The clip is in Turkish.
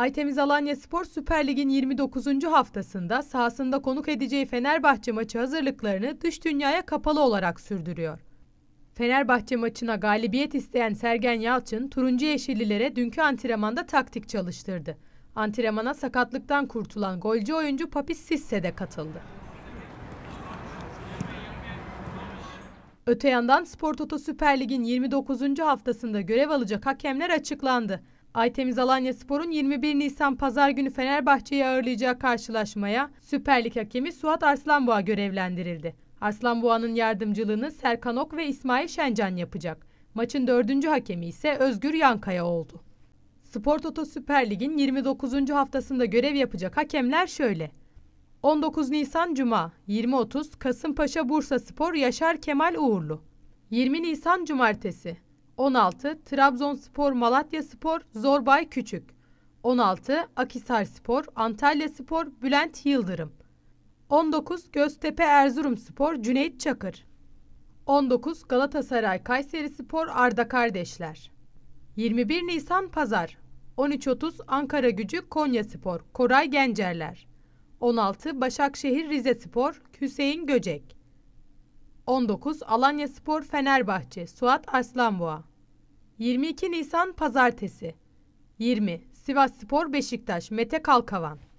Aytemiz Alanya Spor Süper Lig'in 29. haftasında sahasında konuk edeceği Fenerbahçe maçı hazırlıklarını dış dünyaya kapalı olarak sürdürüyor. Fenerbahçe maçına galibiyet isteyen Sergen Yalçın, turuncu yeşillilere dünkü antrenmanda taktik çalıştırdı. Antrenmana sakatlıktan kurtulan golcü oyuncu Papis Sisse de katıldı. Öte yandan Spor Toto Süper Lig'in 29. haftasında görev alacak hakemler açıklandı. Aytemiz Alanya Spor'un 21 Nisan Pazar günü Fenerbahçe'yi ağırlayacağı karşılaşmaya Süper Lig hakemi Suat Arslanboğa görevlendirildi. Arslanboğa'nın yardımcılığını Serkan Ok ve İsmail Şencan yapacak. Maçın dördüncü hakemi ise Özgür Yankaya oldu. Spor Toto Süper Lig'in 29. haftasında görev yapacak hakemler şöyle. 19 Nisan Cuma, 20.30 Kasımpaşa Bursa Spor Yaşar Kemal Uğurlu. 20 Nisan Cumartesi, 16 Trabzonspor Malatya Spor Zorbay Küçük 16 Spor Antalya Spor Bülent Yıldırım 19 Göztepe Erzurum Spor Cüneyt Çakır 19 Galatasaray Kayseri Spor Arda Kardeşler 21 Nisan Pazar 13.30 Ankara Gücü Konya Spor Koray Gencerler 16 Başakşehir Rize Spor Hüseyin Göcek 19 Alanya Spor Fenerbahçe Suat Arslanboğa 22 Nisan Pazartesi 20 Sivas Spor Beşiktaş Mete Kalkavan